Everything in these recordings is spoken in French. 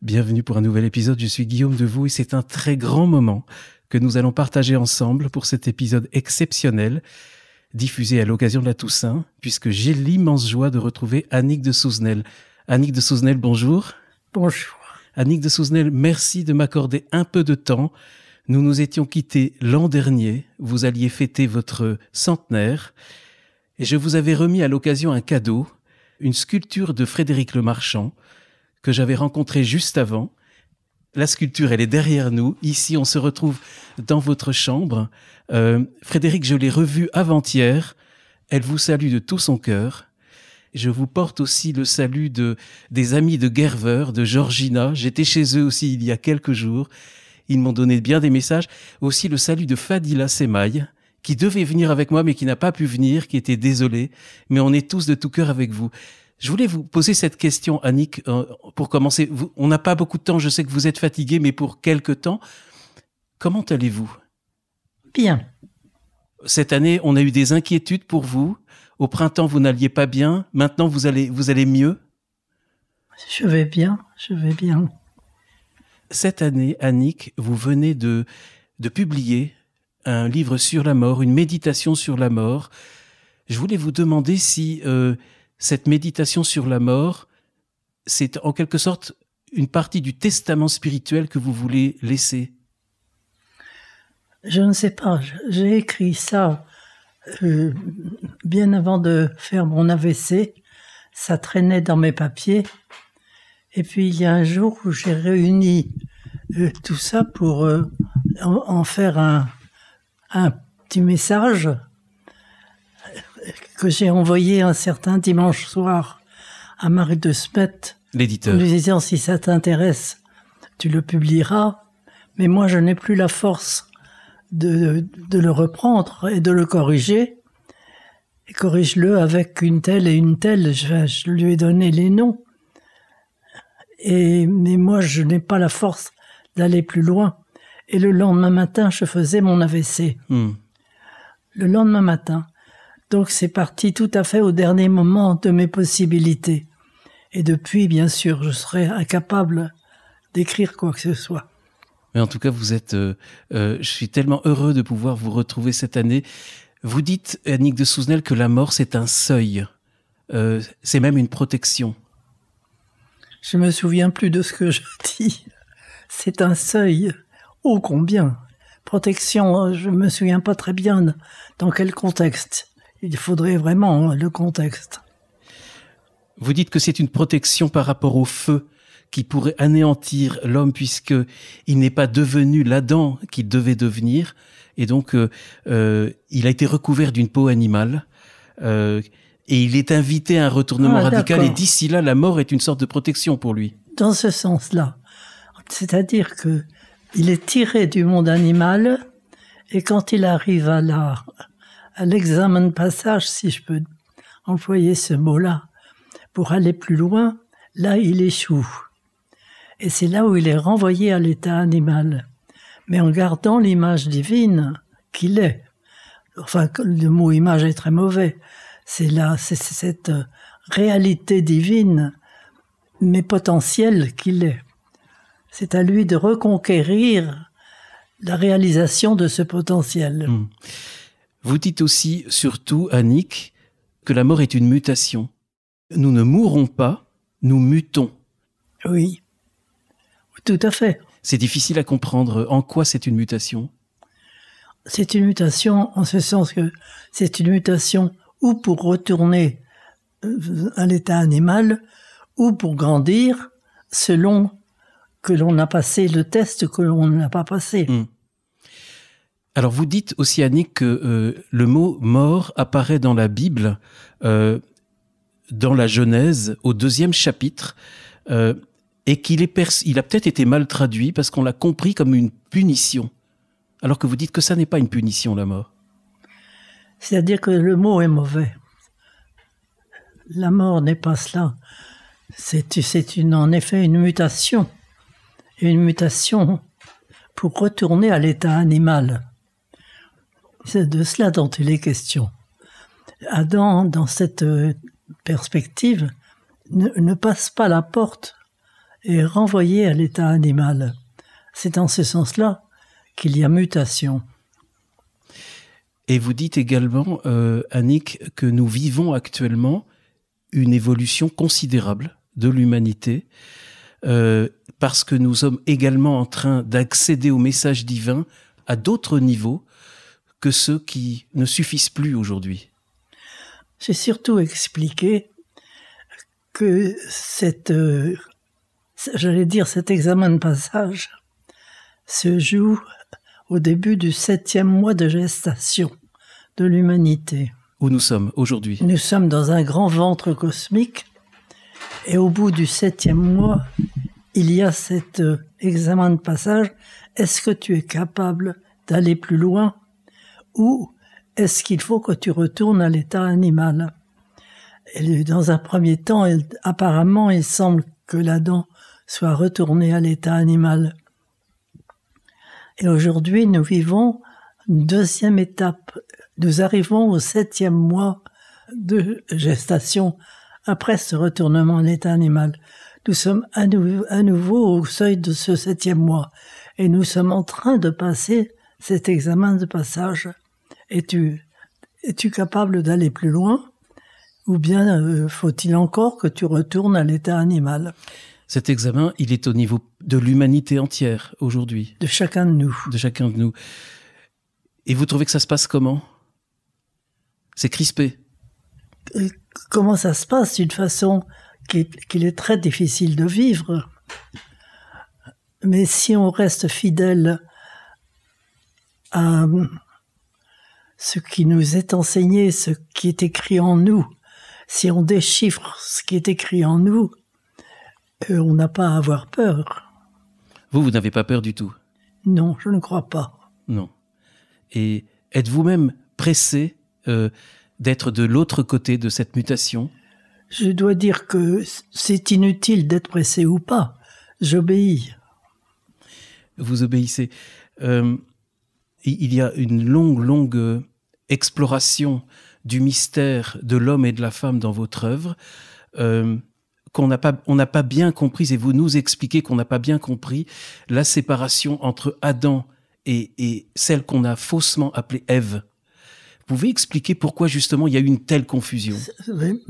Bienvenue pour un nouvel épisode, je suis Guillaume DeVaux. et c'est un très grand moment que nous allons partager ensemble pour cet épisode exceptionnel diffusé à l'occasion de la Toussaint, puisque j'ai l'immense joie de retrouver Annick de Souzenel. Annick de Souzenel, bonjour. Bonjour. Annick de Souzenel, merci de m'accorder un peu de temps. Nous nous étions quittés l'an dernier, vous alliez fêter votre centenaire, et je vous avais remis à l'occasion un cadeau, une sculpture de Frédéric Le Marchand, que j'avais rencontré juste avant. La sculpture, elle est derrière nous. Ici, on se retrouve dans votre chambre. Euh, Frédéric, je l'ai revue avant-hier. Elle vous salue de tout son cœur. Je vous porte aussi le salut de des amis de Gerver, de Georgina. J'étais chez eux aussi il y a quelques jours. Ils m'ont donné bien des messages. Aussi le salut de Fadila Semaï, qui devait venir avec moi mais qui n'a pas pu venir, qui était désolée. Mais on est tous de tout cœur avec vous. Je voulais vous poser cette question, Annick, euh, pour commencer. on n'a pas beaucoup de temps, je sais que vous êtes fatiguée, mais pour quelque temps, comment allez-vous Bien. Cette année, on a eu des inquiétudes pour vous. Au printemps, vous n'alliez pas bien. Maintenant, vous allez, vous allez mieux Je vais bien, je vais bien. Cette année, Annick, vous venez de, de publier un livre sur la mort, une méditation sur la mort. Je voulais vous demander si... Euh, cette méditation sur la mort, c'est en quelque sorte une partie du testament spirituel que vous voulez laisser Je ne sais pas. J'ai écrit ça euh, bien avant de faire mon AVC. Ça traînait dans mes papiers. Et puis il y a un jour où j'ai réuni euh, tout ça pour euh, en, faire un petit message que j'ai envoyé un certain dimanche soir à Marie de Smet, l'éditeur, lui disant si ça t'intéresse, tu le publieras, mais moi je n'ai plus la force de, le reprendre et de le corriger. Et corrige-le avec une telle et une telle, je, lui ai donné les noms. Et, mais moi, je n'ai pas la force d'aller plus loin. Et le lendemain matin, je faisais mon AVC. Hmm. Le lendemain matin. Donc c'est parti tout à fait au dernier moment de mes possibilités. Et depuis, bien sûr, je serais incapable d'écrire quoi que ce soit. Mais en tout cas, vous êtes. Euh, euh, je suis tellement heureux de pouvoir vous retrouver cette année. Vous dites, Annick de Souzenel, que la mort, c'est un seuil. Euh, c'est même une protection. Je me souviens plus de ce que je dis. C'est un seuil. Oh combien Protection, je ne me souviens pas très bien dans quel contexte il faudrait vraiment hein, le contexte. Vous dites que c'est une protection par rapport au feu qui pourrait anéantir l'homme puisque il n'est pas devenu l'Adam qu'il devait devenir et donc euh, euh, il a été recouvert d'une peau animale euh, et il est invité à un retournement ah, radical et d'ici là la mort est une sorte de protection pour lui. Dans ce sens-là, c'est-à-dire que il est tiré du monde animal et quand il arrive à la à l'examen de passage, si je peux employer ce mot-là, pour aller plus loin, là il échoue. Et c'est là où il est renvoyé à l'état animal, mais en gardant l'image divine qu'il est. Enfin, le mot image est très mauvais. C'est là, c'est cette réalité divine, mais potentielle qu'il est. C'est à lui de reconquérir la réalisation de ce potentiel. Mmh. Vous dites aussi, surtout, Annick, que la mort est une mutation. Nous ne mourons pas, nous mutons. Oui, tout à fait. C'est difficile à comprendre. En quoi c'est une mutation C'est une mutation en ce sens que c'est une mutation ou pour retourner euh, à l'état animal ou pour grandir selon que l'on a passé le test que l'on n'a pas passé. Hmm. Alors vous dites aussi, Annick, que euh, le mot mort apparaît dans la Bible, euh, dans la Genèse, au deuxième chapitre, euh, et qu'il a peut-être été mal traduit parce qu'on l'a compris comme une punition, alors que vous dites que ça n'est pas une punition, la mort. C'est-à-dire que le mot est mauvais. La mort n'est pas cela. C'est une, en effet une mutation. Une mutation pour retourner à l'état animal. C'est de cela dont il est question. Adam, dans cette euh, perspective, ne, passe pas la porte et est renvoyé à l'état animal. C'est en ce sens-là qu'il y a mutation. Et vous dites également, euh, Annick, que nous vivons actuellement une évolution considérable de l'humanité, euh, parce que nous sommes également en train d'accéder au message divin à d'autres niveaux, que ceux qui ne suffisent plus aujourd'hui C'est surtout expliqué que cette, euh, j'allais dire, cet examen de passage se joue au début du septième mois de gestation de l'humanité. Où nous sommes aujourd'hui Nous sommes dans un grand ventre cosmique et au bout du septième mois, il y a cet euh, examen de passage. Est-ce que tu es capable d'aller plus loin ou est-ce qu'il faut que tu retournes à l'état animal Dans un premier temps, apparemment, il semble que la dent soit retournée à l'état animal. Et aujourd'hui, nous vivons une deuxième étape. Nous arrivons au septième mois de gestation après ce retournement à l'état animal. Nous sommes à, nouveau au seuil de ce septième mois et nous sommes en train de passer cet examen de passage. Es-tu capable d'aller plus loin ou bien euh, faut-il encore que tu retournes à l'état animal Cet examen, il est au niveau de l'humanité entière aujourd'hui. De chacun de nous. De chacun de nous. Et vous trouvez que ça se passe comment C'est crispé. Euh, comment ça se passe D'une façon qu'il est très difficile de vivre. Mais si on reste fidèle à, ce qui nous est enseigné, ce qui est écrit en nous. Si on déchiffre ce qui est écrit en nous, euh, on n'a pas à avoir peur. Vous, vous n'avez pas peur du tout Non, je ne crois pas. Non. Et êtes vous-même pressé euh, d'être de l'autre côté de cette mutation Je dois dire que c'est inutile d'être pressé ou pas. J'obéis. Vous obéissez. Euh, il y a une longue, longue exploration du mystère de l'homme et de la femme dans votre œuvre euh, qu'on n'a pas, pas bien compris, et vous nous expliquez qu'on n'a pas bien compris la séparation entre Adam et, celle qu'on a faussement appelée Ève. Vous pouvez expliquer pourquoi justement il y a eu une telle confusion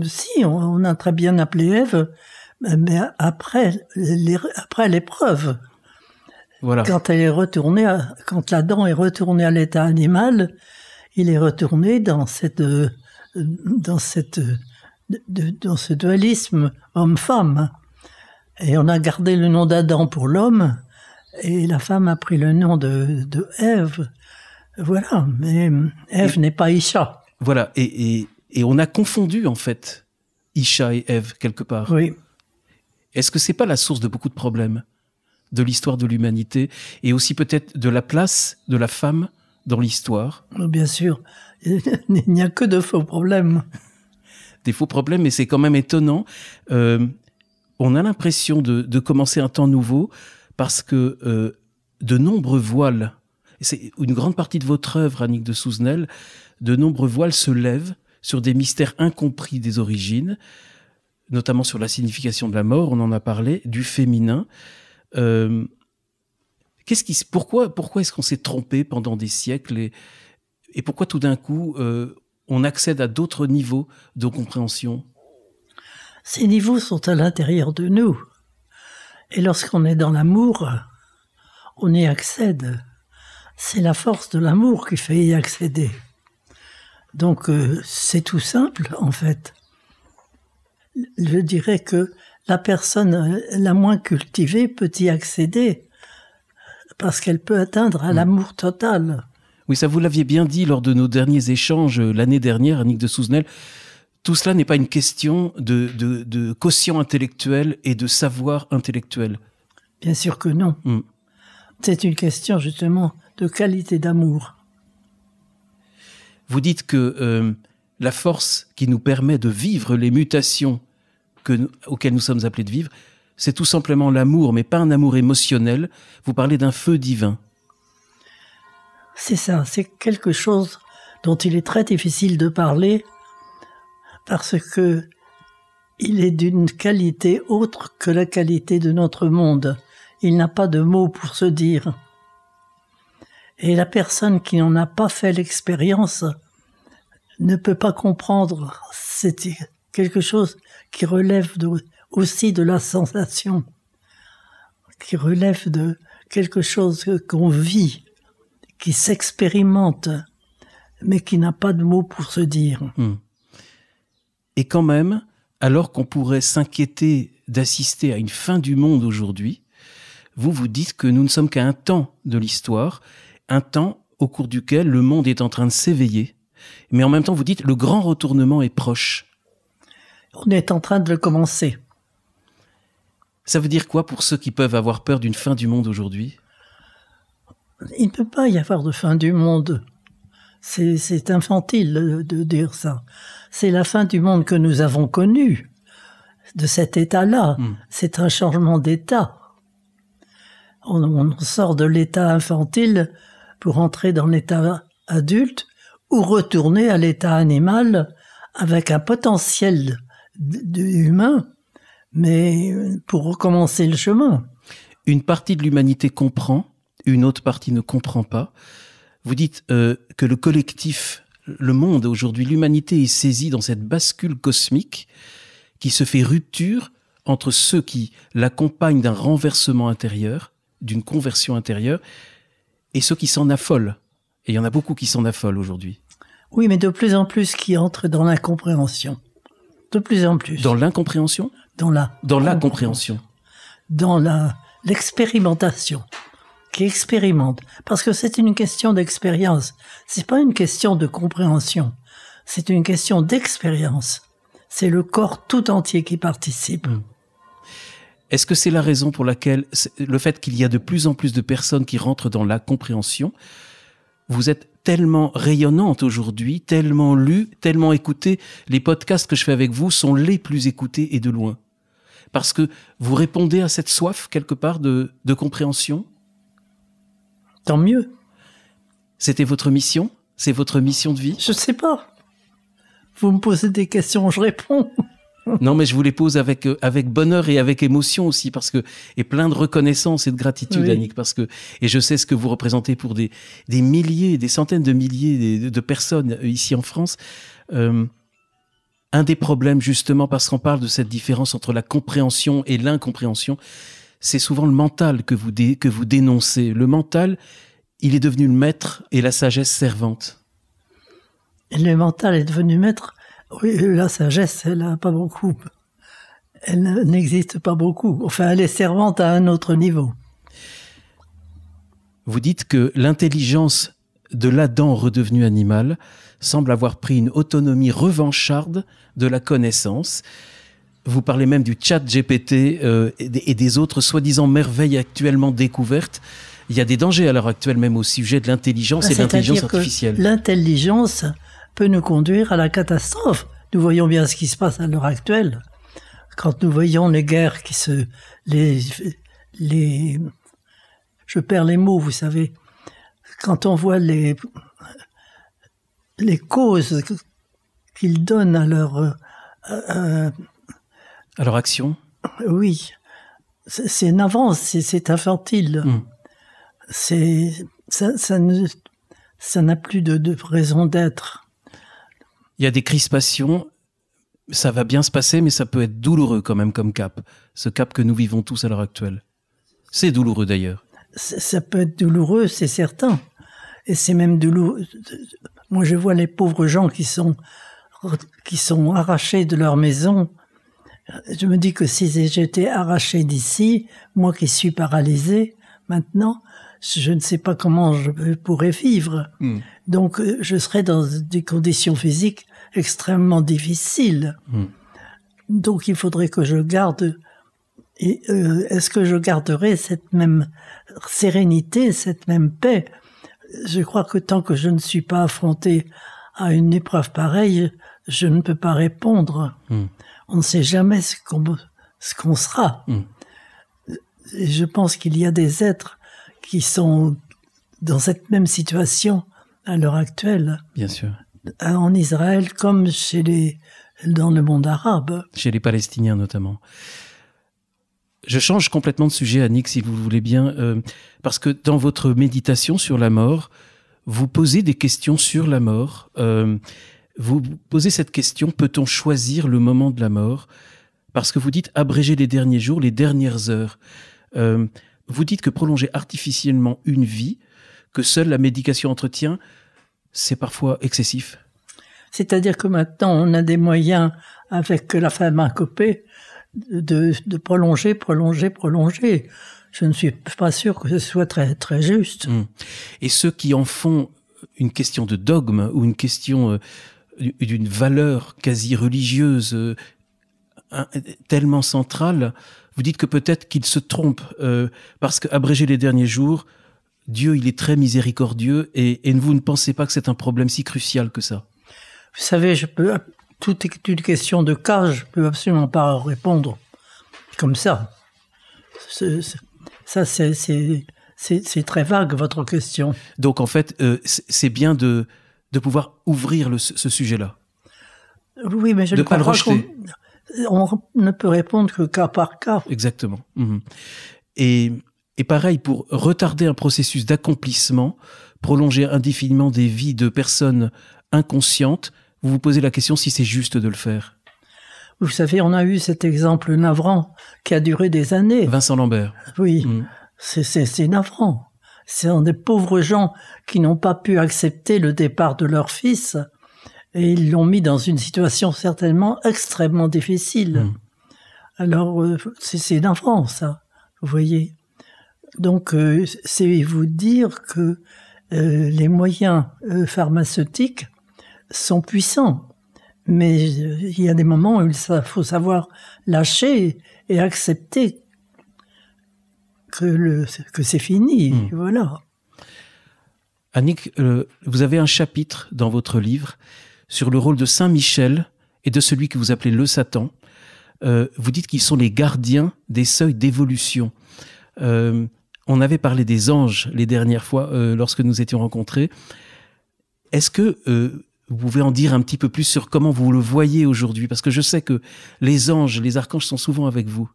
Si, on, a très bien appelé Ève, mais après, après l'épreuve. Quand elle est retournée, à, quand est à l'état animal, il est retourné dans cette, euh, dans cette, dans ce dualisme homme-femme. Et on a gardé le nom d'Adam pour l'homme, et la femme a pris le nom de, Ève. Voilà, mais Ève n'est pas Isha. Voilà, et, on a confondu en fait Isha et Ève quelque part. Oui. Est-ce que c'est pas la source de beaucoup de problèmes de l'histoire de l'humanité et aussi peut-être de la place de la femme dans l'histoire oh, Bien sûr, il n'y a que de faux problèmes. Des faux problèmes, mais c'est quand même étonnant. Euh, on a l'impression de, commencer un temps nouveau parce que euh, de nombreux voiles, c'est une grande partie de votre œuvre, Annick de Souzenel, de nombreux voiles se lèvent sur des mystères incompris des origines, notamment sur la signification de la mort, on en a parlé, du féminin. Euh, qu'est-ce qui, pourquoi, pourquoi est-ce qu'on s'est trompé pendant des siècles et, pourquoi tout d'un coup euh, on accède à d'autres niveaux de compréhension Ces niveaux sont à l'intérieur de nous. Et lorsqu'on est dans l'amour, on y accède. C'est la force de l'amour qui fait y accéder. Donc euh, c'est tout simple en fait. Je dirais que la personne euh, la moins cultivée peut y accéder parce qu'elle peut atteindre à mm. l'amour total. Oui, ça vous l'aviez bien dit lors de nos derniers échanges euh, l'année dernière, Annick de Souzenel. Tout cela n'est pas une question de, de, de, quotient intellectuel et de savoir intellectuel. Bien sûr que non. Mm. C'est une question justement de qualité d'amour. Vous dites que euh, la force qui nous permet de vivre les mutations auquel nous sommes appelés de vivre, c'est tout simplement l'amour, mais pas un amour émotionnel. Vous parlez d'un feu divin. C'est ça, c'est quelque chose dont il est très difficile de parler parce que il est d'une qualité autre que la qualité de notre monde. Il n'a pas de mots pour se dire. Et la personne qui n'en a pas fait l'expérience ne peut pas comprendre. C'est quelque chose qui relève aussi de la sensation, qui relève de quelque chose qu'on vit, qui s'expérimente, mais qui n'a pas de mots pour se dire. Hmm. Et quand même, alors qu'on pourrait s'inquiéter d'assister à une fin du monde aujourd'hui, vous vous dites que nous ne sommes qu'à un temps de l'histoire, un temps au cours duquel le monde est en train de s'éveiller. Mais en même temps, vous dites le grand retournement est proche. On est en train de le commencer. Ça veut dire quoi pour ceux qui peuvent avoir peur d'une fin du monde aujourd'hui Il ne peut pas y avoir de fin du monde. C'est infantile de dire ça. C'est la fin du monde que nous avons connue, de cet état-là. Hmm. C'est un changement d'état. On, on, sort de l'état infantile pour entrer dans l'état adulte ou retourner à l'état animal avec un potentiel humain, mais euh, pour recommencer le chemin. Une partie de l'humanité comprend, une autre partie ne comprend pas. Vous dites euh, que le collectif, le monde aujourd'hui, l'humanité est saisie dans cette bascule cosmique qui se fait rupture entre ceux qui l'accompagnent d'un renversement intérieur, d'une conversion intérieure, et ceux qui s'en affolent. Et il y en a beaucoup qui s'en affolent aujourd'hui. Oui, mais de plus en plus qui entrent dans l'incompréhension. De plus en plus. Dans l'incompréhension Dans la. Dans la compréhension. Dans la l'expérimentation. Qui expérimente. Parce que c'est une question d'expérience. C'est pas une question de compréhension. C'est une question d'expérience. C'est le corps tout entier qui participe. Hmm. Est-ce que c'est la raison pour laquelle le fait qu'il y a de plus en plus de personnes qui rentrent dans la compréhension, vous êtes tellement rayonnante aujourd'hui, tellement lue, tellement écoutée. Les podcasts que je fais avec vous sont les plus écoutés et de loin. Parce que vous répondez à cette soif quelque part de, de compréhension. Tant mieux. C'était votre mission C'est votre mission de vie Je sais pas. Vous me posez des questions, je réponds non, mais je vous les pose avec, euh, avec bonheur et avec émotion aussi, parce que, et plein de reconnaissance et de gratitude, Annick, parce que, et je sais ce que vous représentez pour des, des milliers, des centaines de milliers de, personnes euh, ici en France. Euh, un des problèmes, justement, parce qu'on parle de cette différence entre la compréhension et l'incompréhension, c'est souvent le mental que vous, que vous dénoncez. Le mental, il est devenu le maître et la sagesse servante. Le mental est devenu maître oui, la sagesse, elle n'a pas beaucoup. Elle n'existe pas beaucoup. Enfin, elle est servante à un autre niveau. Vous dites que l'intelligence de l'Adam redevenu animal semble avoir pris une autonomie revancharde de la connaissance. Vous parlez même du chat GPT euh, et des autres soi-disant merveilles actuellement découvertes. Il y a des dangers à l'heure actuelle même au sujet de l'intelligence et de l'intelligence artificielle. L'intelligence, peut nous conduire à la catastrophe. Nous voyons bien ce qui se passe à l'heure actuelle. Quand nous voyons les guerres qui se, les, les, je perds les mots, vous savez. Quand on voit les, les causes qu'ils donnent à leur, euh, euh, à leur action. Oui, c'est une avance, c'est infantile. Hmm. C'est ça, ça n'a plus de, de raison d'être il y a des crispations, ça va bien se passer, mais ça peut être douloureux quand même comme cap, ce cap que nous vivons tous à l'heure actuelle. C'est douloureux d'ailleurs. Ça, peut être douloureux, c'est certain. Et c'est même douloureux. Moi, je vois les pauvres gens qui sont, qui sont arrachés de leur maison. Je me dis que si j'étais arraché d'ici, moi qui suis paralysé maintenant, je ne sais pas comment je pourrais vivre. Hmm. Donc, euh, je serais dans des conditions physiques extrêmement difficile. Hmm. Donc il faudrait que je garde. Et euh, est-ce que je garderai cette même sérénité, cette même paix Je crois que tant que je ne suis pas affronté à une épreuve pareille, je ne peux pas répondre. Hmm. On ne sait jamais ce qu'on sera. Hmm. je pense qu'il y a des êtres qui sont dans cette même situation à l'heure actuelle. Bien sûr. Euh, en Israël comme chez les, dans le monde arabe. Chez les Palestiniens notamment. Je change complètement de sujet, Annick, si vous voulez bien, euh, parce que dans votre méditation sur la mort, vous posez des questions sur la mort. Euh, vous posez cette question, peut-on choisir le moment de la mort Parce que vous dites abréger les derniers jours, les dernières heures. vous dites que prolonger artificiellement une vie, que seule la médication entretient, c'est parfois excessif. C'est-à-dire que maintenant, on a des moyens avec la pharmacopée de, de prolonger, prolonger, prolonger. Je ne suis pas sûr que ce soit très, très juste. Hum. Et ceux qui en font une question de dogme ou une question euh, d'une valeur quasi religieuse euh, tellement centrale, vous dites que peut-être qu'ils se trompent, euh, Parce parce qu'abréger les derniers jours, Dieu, il est très miséricordieux et, vous ne pensez pas que c'est un problème si crucial que ça Vous savez, je peux, tout une question de cas, je peux absolument pas répondre comme ça. ça, c'est très vague, votre question. Donc, en fait, euh, c'est bien de, de pouvoir ouvrir ce sujet-là. Oui, mais je ne peux pas le On, ne peut répondre que cas par cas. Exactement. Mhm. Et et pareil, pour retarder un processus d'accomplissement, prolonger indéfiniment des vies de personnes inconscientes, vous vous posez la question si c'est juste de le faire. Vous savez, on a eu cet exemple navrant qui a duré des années. Vincent Lambert. Oui, mm. c'est navrant. Ce sont des pauvres gens qui n'ont pas pu accepter le départ de leur fils et ils l'ont mis dans une situation certainement extrêmement difficile. Mm. Alors, euh, c'est navrant, ça, vous voyez. Donc, euh, c'est vous dire que euh, les moyens euh, pharmaceutiques sont puissants, mais il y a des moments où il faut savoir lâcher et accepter que, que c'est fini. Hmm. Voilà. Annick, vous avez un chapitre dans votre livre sur le rôle de Saint Michel et de celui que vous appelez le Satan. vous dites qu'ils sont les gardiens des seuils d'évolution. Euh, on avait parlé des anges les dernières fois euh, lorsque nous étions rencontrés. Est-ce que euh, vous pouvez en dire un petit peu plus sur comment vous le voyez aujourd'hui Parce que je sais que les anges, les archanges sont souvent avec vous.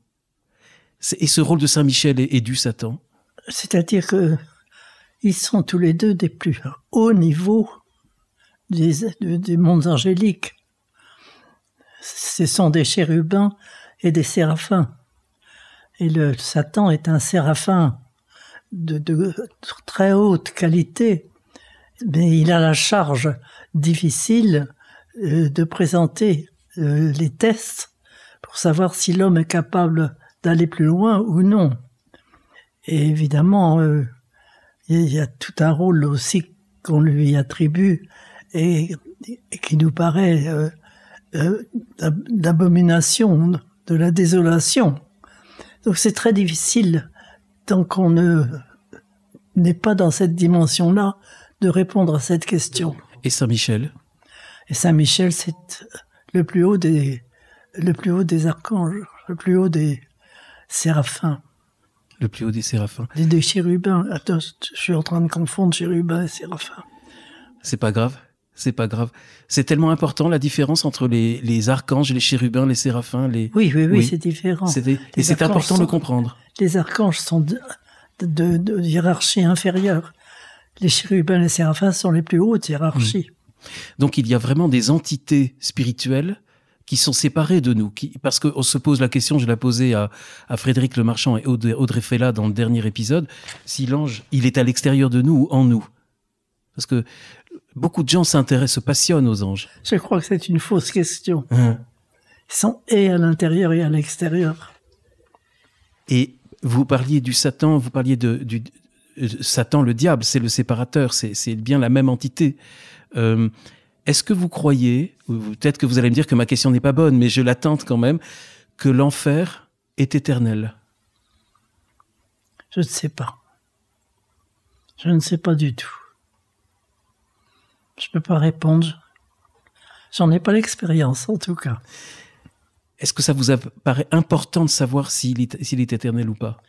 Et ce rôle de Saint Michel et, du Satan C'est-à-dire qu'ils sont tous les deux des plus hauts niveaux des mondes angéliques. Ce sont des chérubins et des séraphins. Et le Satan est un séraphin de, très haute qualité, mais il a la charge difficile euh, de présenter euh, les tests pour savoir si l'homme est capable d'aller plus loin ou non. Et évidemment, euh, il y a tout un rôle aussi qu'on lui attribue et, qui nous paraît d'abomination, de la désolation. Donc c'est très difficile tant qu'on n'est pas dans cette dimension-là de répondre à cette question. Et Saint-Michel Et Saint-Michel, c'est le plus haut des le plus haut des archanges, le plus haut des séraphins. Le plus haut des séraphins. Des, chérubins. Attends, je suis en train de confondre chérubins et séraphins. C'est pas grave. C'est pas grave. C'est tellement important la différence entre les, archanges, les chérubins, les séraphins, les. Oui, oui, oui, c'est différent. et c'est important de comprendre. Les archanges sont de, hiérarchie inférieure. Les chérubins et les séraphins sont les plus hautes hiérarchies. Hmm. Donc il y a vraiment des entités spirituelles qui sont séparées de nous. Qui, parce qu'on se pose la question, je l'ai posée à, Frédéric Le Marchand et Audrey, Fella dans le dernier épisode, si l'ange, il est à l'extérieur de nous ou en nous Parce que beaucoup de gens s'intéressent, se passionnent aux anges. Je crois que c'est une fausse question. Hein. Ils sont et à l'intérieur et à l'extérieur. Et vous parliez du Satan, vous parliez de, du euh, Satan, le diable, c'est le séparateur, c'est bien la même entité. Euh, est-ce que vous croyez, peut-être que vous allez me dire que ma question n'est pas bonne, mais je l'attente quand même, que l'enfer est éternel Je ne sais pas. Je ne sais pas du tout. Je ne peux pas répondre. J'en ai pas l'expérience, en tout cas. Est-ce que ça vous paraît important de savoir s'il est, éternel ou pas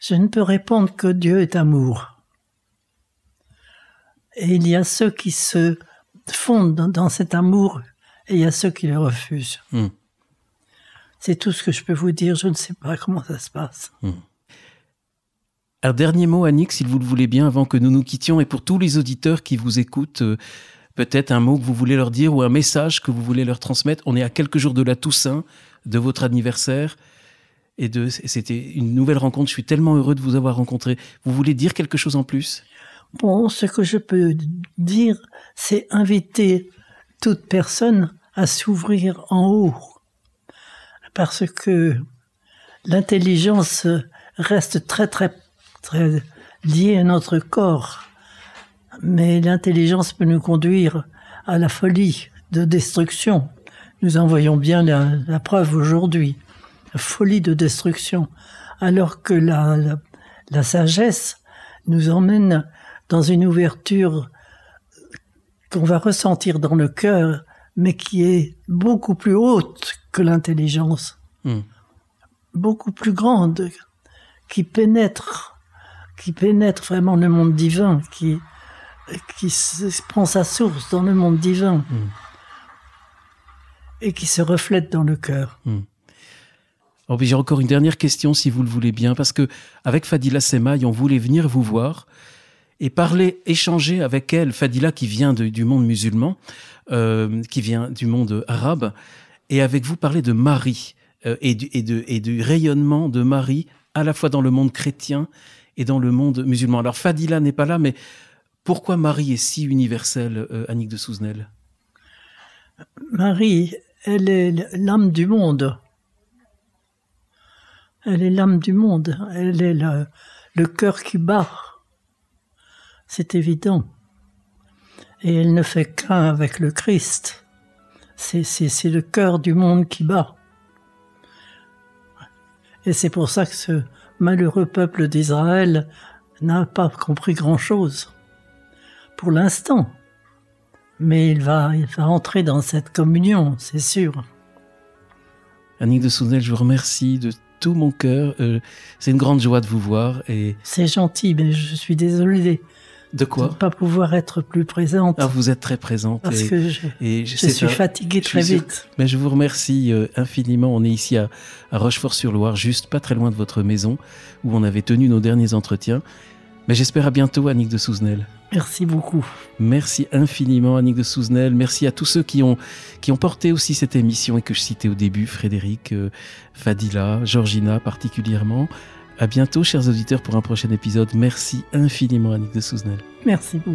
Je ne peux répondre que Dieu est amour. Et il y a ceux qui se fondent dans cet amour et il y a ceux qui le refusent. Hmm. C'est tout ce que je peux vous dire. Je ne sais pas comment ça se passe. Hmm. Un dernier mot, Annick, si vous le voulez bien, avant que nous nous quittions, et pour tous les auditeurs qui vous écoutent, euh, peut-être un mot que vous voulez leur dire ou un message que vous voulez leur transmettre. On est à quelques jours de la Toussaint de votre anniversaire. Et c'était une nouvelle rencontre. Je suis tellement heureux de vous avoir rencontré. Vous voulez dire quelque chose en plus Bon, ce que je peux dire, c'est inviter toute personne à s'ouvrir en haut. Parce que l'intelligence reste très, très, très liée à notre corps. Mais l'intelligence peut nous conduire à la folie de destruction. Nous en voyons bien la, preuve aujourd'hui. La folie de destruction. Alors que la, sagesse nous emmène dans une ouverture qu'on va ressentir dans le cœur, mais qui est beaucoup plus haute que l'intelligence, hmm. beaucoup plus grande, qui pénètre, qui pénètre vraiment le monde divin, qui, qui prend sa source dans le monde divin. Hmm et qui se reflète dans le cœur. Hmm. j'ai encore une dernière question, si vous le voulez bien, parce que avec Fadila Semaï, on voulait venir vous voir et parler, échanger avec elle, Fadila qui vient du monde musulman, euh, qui vient du monde arabe, et avec vous parler de Marie euh, et, du, de, et du rayonnement de Marie à la fois dans le monde chrétien et dans le monde musulman. Alors Fadila n'est pas là, mais pourquoi Marie est si universelle, euh, Annick de Souzenel Marie elle est l'âme du monde. Elle est l'âme du monde, elle est le, cœur qui bat. C'est évident. Et elle ne fait qu'un avec le Christ. C'est le cœur du monde qui bat. Et c'est pour ça que ce malheureux peuple d'Israël n'a pas compris grand-chose. Pour l'instant, mais il va, il entrer dans cette communion, c'est sûr. Annick de Sounel, je vous remercie de tout mon cœur. Euh, c'est une grande joie de vous voir. et C'est gentil, mais je suis désolée. De quoi ne pas pouvoir être plus présente. Ah, vous êtes très présente. Parce et, je, suis fatiguée très vite. mais je vous remercie euh, infiniment. On est ici à Rochefort-sur-Loire, juste pas très loin de votre maison, où on avait tenu nos derniers entretiens. Mais j'espère à bientôt, Annick de Souzenel. Merci beaucoup. Merci infiniment, Annick de Souzenel. Merci à tous ceux qui ont, qui ont porté aussi cette émission et que je citais au début, Frédéric, euh, Fadila, Georgina particulièrement. À bientôt, chers auditeurs, pour un prochain épisode. Merci infiniment, Annick de Souzenel. Merci beaucoup.